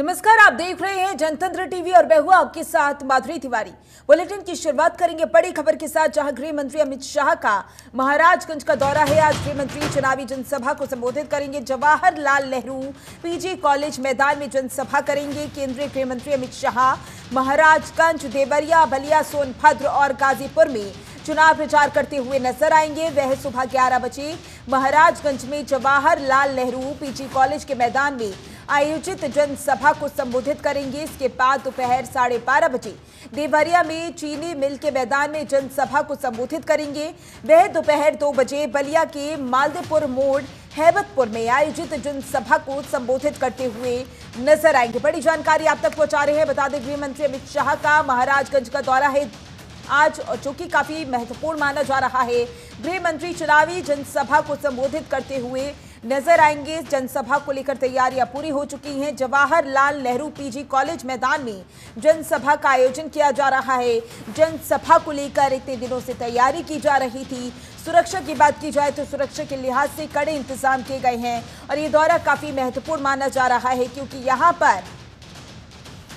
नमस्कार आप देख रहे हैं जनतंत्र टीवी और मैं आपके साथ माधुरी तिवारी बुलेटिन की शुरुआत करेंगे बड़ी खबर के साथ जहां गृह मंत्री अमित शाह का महाराजगंज का दौरा है आज गृह मंत्री चुनावी जनसभा को संबोधित करेंगे जवाहरलाल नेहरू पीजी कॉलेज मैदान में जनसभा करेंगे केंद्रीय गृह मंत्री अमित शाह महाराजगंज देवरिया बलिया सोनभद्र और गाजीपुर में चुनाव प्रचार करते हुए नजर आएंगे वह सुबह ग्यारह बजे महाराजगंज में जवाहरलाल नेहरू पीजी कॉलेज के मैदान में आयोजित जनसभा को संबोधित करेंगे इसके बाद दोपहर साढ़े बारह बजे देवरिया में चीनी मिल के मैदान में जनसभा को संबोधित करेंगे वह दोपहर दो बजे बलिया के मालदेपुर मोड़ हैबतपुर में आयोजित जनसभा को संबोधित करते हुए नजर आएंगे बड़ी जानकारी आप तक पहुंचा रहे हैं बता दें गृह मंत्री अमित शाह का महाराजगंज का दौरा है आज जो कि काफी महत्वपूर्ण माना जा रहा है गृह मंत्री चुनावी जनसभा को संबोधित करते हुए नजर आएंगे जनसभा को लेकर तैयारियां पूरी हो चुकी हैं जवाहरलाल नेहरू पीजी कॉलेज मैदान में जनसभा का आयोजन किया जा रहा है जनसभा को लेकर इतने दिनों से तैयारी की जा रही थी सुरक्षा की बात की जाए तो सुरक्षा के लिहाज से कड़े इंतजाम किए गए हैं और ये दौरा काफी महत्वपूर्ण माना जा रहा है क्योंकि यहाँ पर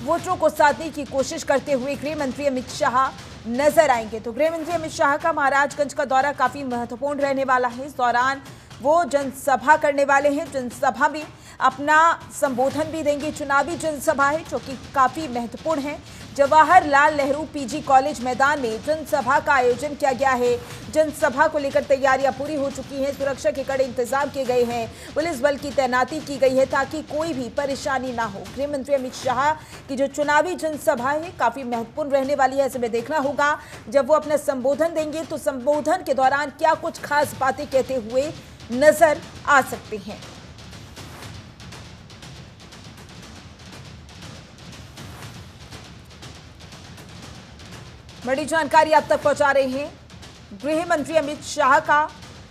वोटरों को साधने की कोशिश करते हुए गृह मंत्री अमित शाह नजर आएंगे तो गृह मंत्री अमित शाह का महाराजगंज का दौरा काफी महत्वपूर्ण रहने वाला है इस दौरान वो जनसभा करने वाले हैं जनसभा में अपना संबोधन भी देंगे चुनावी जनसभा है जो कि काफी महत्वपूर्ण है जवाहरलाल नेहरू पीजी कॉलेज मैदान में जनसभा का आयोजन किया गया है जनसभा को लेकर तैयारियां पूरी हो चुकी हैं सुरक्षा के कड़े इंतजाम किए गए हैं पुलिस बल की तैनाती की गई है ताकि कोई भी परेशानी ना हो गृह मंत्री अमित शाह की जो चुनावी जनसभा है काफी महत्वपूर्ण रहने वाली है ऐसे में देखना होगा जब वो अपना संबोधन देंगे तो संबोधन के दौरान क्या कुछ खास बातें कहते हुए नजर आ सकते हैं बड़ी जानकारी आप तक पहुंचा रहे हैं गृह मंत्री अमित शाह का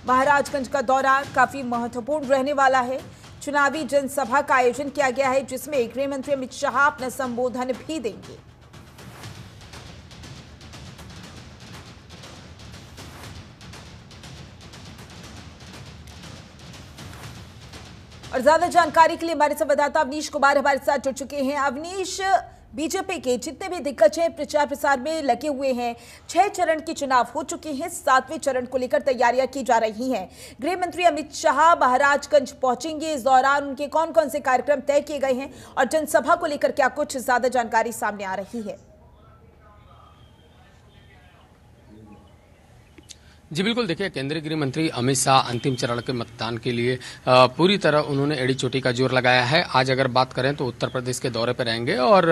महाराजगंज का दौरा काफी महत्वपूर्ण रहने वाला है चुनावी जनसभा का आयोजन किया गया है जिसमें गृह मंत्री अमित शाह अपना संबोधन भी देंगे और ज्यादा जानकारी के लिए हमारे संवाददाता अवनीश कुमार हमारे साथ जुड़ चुके हैं अवनीश बीजेपी के जितने भी दिग्गज हैं प्रचार प्रसार में लगे हुए हैं छह चरण के चुनाव हो चुके हैं सातवें चरण को लेकर तैयारियां की जा रही हैं गृह मंत्री अमित शाह महाराजगंज पहुंचेंगे इस दौरान उनके कौन कौन से कार्यक्रम तय किए गए हैं और जनसभा को लेकर क्या कुछ ज्यादा जानकारी सामने आ रही है जी बिल्कुल देखिए केंद्रीय गृह मंत्री अमित शाह अंतिम चरण के मतदान के लिए पूरी तरह उन्होंने एड़ी चोटी का जोर लगाया है आज अगर बात करें तो उत्तर प्रदेश के दौरे पर रहेंगे और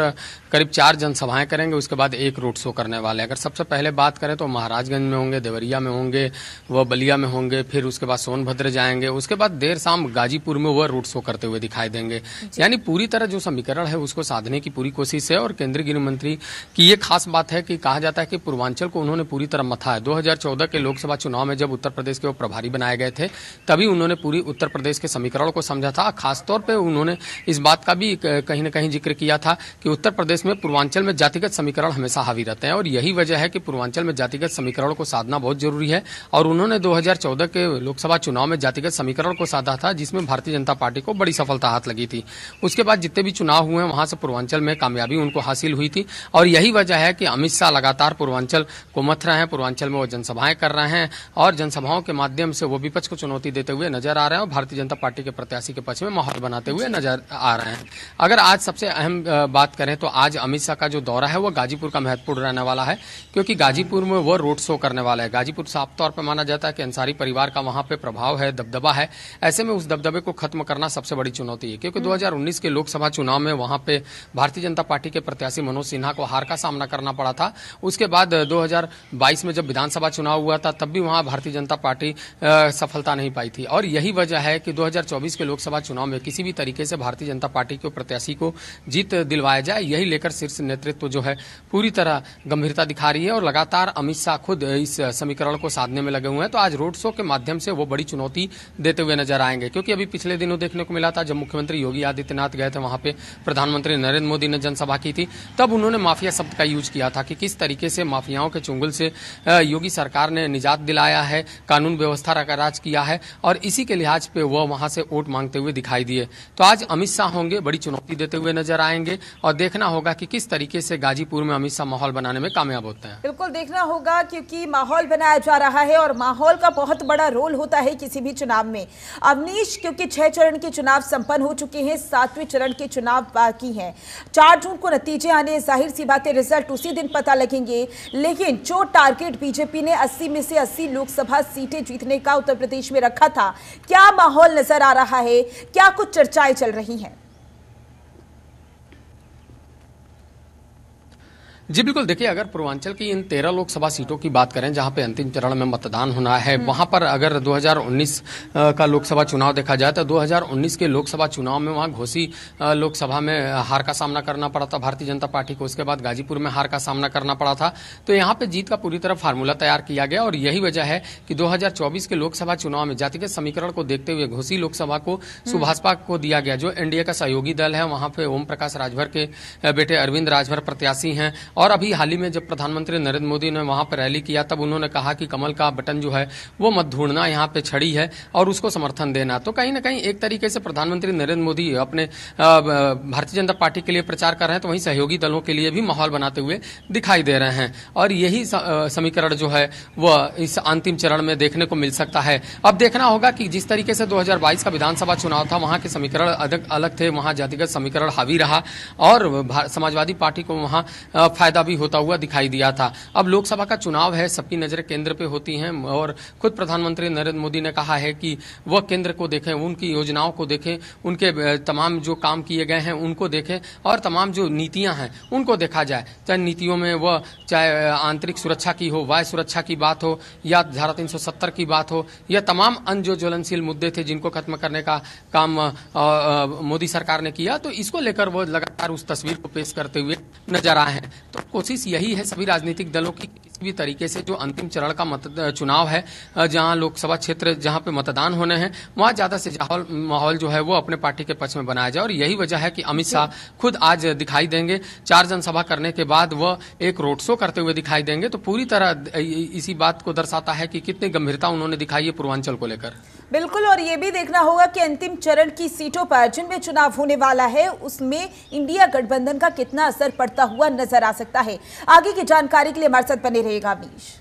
करीब चार जनसभाएं करेंगे उसके बाद एक रोड शो करने वाले अगर सबसे पहले बात करें तो महाराजगंज में होंगे देवरिया में होंगे वह बलिया में होंगे फिर उसके बाद सोनभद्र जाएंगे उसके बाद देर शाम गाजीपुर में वह रोड शो करते हुए दिखाई देंगे यानी पूरी तरह जो समीकरण है उसको साधने की पूरी कोशिश है और केंद्रीय गृह मंत्री की ये खास बात है कि कहा जाता है कि पूर्वांचल को उन्होंने पूरी तरह मथा है दो के लोकसभा विधानसभा चुनाव में जब उत्तर प्रदेश के वो प्रभारी बनाए गए थे तभी उन्होंने पूरी उत्तर प्रदेश के समीकरण को समझा था खासतौर पर उन्होंने इस बात का भी कहीं ना कहीं जिक्र किया था कि उत्तर प्रदेश में पूर्वांचल में जातिगत समीकरण हमेशा हावी रहते हैं और यही वजह है कि पूर्वांचल में जातिगत समीकरण को साधना बहुत जरूरी है और उन्होंने दो के लोकसभा चुनाव में जातिगत समीकरण को साधा था जिसमें भारतीय जनता पार्टी को बड़ी सफलता हाथ लगी थी उसके बाद जितने भी चुनाव हुए वहां से पूर्वांचल में कामयाबी उनको हासिल हुई थी और यही वजह है कि अमित शाह लगातार पूर्वांचल को मथ रहे हैं पूर्वांचल में वो जनसभाएं कर रहे हैं हैं और जनसभाओं के माध्यम से वो विपक्ष को चुनौती देते हुए नजर आ रहे हैं और भारतीय जनता पार्टी के प्रत्याशी के पक्ष में माहौल बनाते हुए नजर आ रहे हैं अगर आज सबसे अहम बात करें तो आज अमित शाह का जो दौरा है वो गाजीपुर का महत्वपूर्ण रहने वाला है क्योंकि गाजीपुर में वो रोड शो करने वाला है गाजीपुर साफ तौर पर माना जाता है कि अंसारी परिवार का वहां पर प्रभाव है दबदबा है ऐसे में उस दबदबे को खत्म करना सबसे बड़ी चुनौती है क्योंकि हम्म। दो के लोकसभा चुनाव में वहां पे भारतीय जनता पार्टी के प्रत्याशी मनोज सिन्हा को हार का सामना करना पड़ा था उसके बाद दो में जब विधानसभा चुनाव हुआ था तब तब भी वहां भारतीय जनता पार्टी सफलता नहीं पाई थी और यही वजह है कि 2024 के लोकसभा चुनाव में किसी भी तरीके से भारतीय जनता पार्टी के प्रत्याशी को जीत दिलवाया जाए यही लेकर शीर्ष नेतृत्व जो है पूरी तरह गंभीरता दिखा रही है और लगातार अमित शाह खुद इस समीकरण को साधने में लगे हुए हैं तो आज रोड शो के माध्यम से वो बड़ी चुनौती देते हुए नजर आएंगे क्योंकि अभी पिछले दिनों देखने को मिला था जब मुख्यमंत्री योगी आदित्यनाथ गए थे वहां पर प्रधानमंत्री नरेंद्र मोदी ने जनसभा की थी तब उन्होंने माफिया शब्द का यूज किया था कि किस तरीके से माफियाओं के चुंगल से योगी सरकार ने निजात साथ दिलाया है कानून व्यवस्था का राज किया है और इसी के लिहाज पे वह वहां से वोट मांगते हुए दिखाई दिए तो आज अमित शाह होंगे बड़ी चुनौती देते हुए नजर आएंगे और देखना होगा कि किस तरीके से गाजीपुर में अमित शाह माहौल बनाने में कामयाब होते हैं बिल्कुल देखना होगा क्योंकि माहौल बनाया जा रहा है और माहौल का बहुत बड़ा रोल होता है किसी भी चुनाव में अवनीश क्योंकि छह चरण के चुनाव संपन्न हो चुके हैं सातवें चरण के चुनाव बाकी है चार जून को नतीजे आने जाहिर सी बातें रिजल्ट उसी दिन पता लगेंगे लेकिन जो टारगेट बीजेपी ने अस्सी में से अस्सी लोकसभा सीटें जीतने का उत्तर प्रदेश में रखा था क्या माहौल नजर आ रहा है क्या कुछ चर्चाएं चल रही हैं जी बिल्कुल देखिए अगर पूर्वांचल की इन तेरह लोकसभा सीटों की बात करें जहां पे अंतिम चरण में मतदान होना है हम्म। वहां पर अगर 2019 का लोकसभा चुनाव देखा जाए तो 2019 के लोकसभा चुनाव में वहां घोसी लोकसभा में हार का सामना करना पड़ा था भारतीय जनता पार्टी को उसके बाद गाजीपुर में हार का सामना करना पड़ा था तो यहां पे जीत का पूरी तरह फार्मूला तैयार किया गया और यही वजह है कि दो के लोकसभा चुनाव में जातिगत समीकरण को देखते हुए घोसी लोकसभा को हम्म। सुभाषपा को दिया गया जो एनडीए का सहयोगी दल है वहां पे ओम प्रकाश राजभर के बेटे अरविंद राजभर प्रत्याशी हैं और अभी हाल ही में जब प्रधानमंत्री नरेंद्र मोदी ने वहां पर रैली किया तब उन्होंने कहा कि कमल का बटन जो है वो मत ढूंढना यहाँ पे छड़ी है और उसको समर्थन देना तो कहीं ना कहीं एक तरीके से प्रधानमंत्री नरेंद्र मोदी अपने भारतीय जनता पार्टी के लिए प्रचार कर रहे हैं तो वहीं सहयोगी दलों के लिए भी माहौल बनाते हुए दिखाई दे रहे हैं और यही समीकरण जो है वह इस अंतिम चरण में देखने को मिल सकता है अब देखना होगा कि जिस तरीके से 2022 का विधानसभा चुनाव था वहां के समीकरण अलग थे वहां जातिगत समीकरण हावी रहा और समाजवादी पार्टी को वहां फायदा भी होता हुआ दिखाई दिया था अब लोकसभा का चुनाव है सबकी नजरें केंद्र पे होती हैं और खुद प्रधानमंत्री नरेंद्र मोदी ने कहा है कि वह केंद्र को देखें उनकी योजनाओं को देखें उनके तमाम जो काम किए गए हैं उनको देखें और तमाम जो नीतियां हैं उनको देखा जाए चाहे नीतियों में वह चाहे आंतरिक सुरक्षा की हो वायु सुरक्षा की बात हो या धारा तीन की बात हो या तमाम अन्य जो ज्वलनशील मुद्दे थे जिनको खत्म करने का काम मोदी सरकार ने किया तो इसको लेकर वो लगातार उस तस्वीर को पेश करते हुए नजर आए हैं तो तो कोशिश यही है सभी राजनीतिक दलों की किसी भी तरीके से जो अंतिम चरण का मत चुनाव है जहां लोकसभा क्षेत्र जहां पे मतदान होने हैं वहां ज्यादा से माहौल जो है वो अपने पार्टी के पक्ष में बनाया जाए और यही वजह है कि अमित शाह खुद आज दिखाई देंगे चार जनसभा करने के बाद वह एक रोड शो करते हुए दिखाई देंगे तो पूरी तरह इसी बात को दर्शाता है कि कितनी गंभीरता उन्होंने दिखाई है पूर्वांचल को लेकर बिल्कुल और ये भी देखना होगा कि अंतिम चरण की सीटों पर जिनमें चुनाव होने वाला है उसमें इंडिया गठबंधन का कितना असर पड़ता हुआ नजर आ सकता सकता है आगे की जानकारी के लिए हमारे साथ बने रहेगा अमीश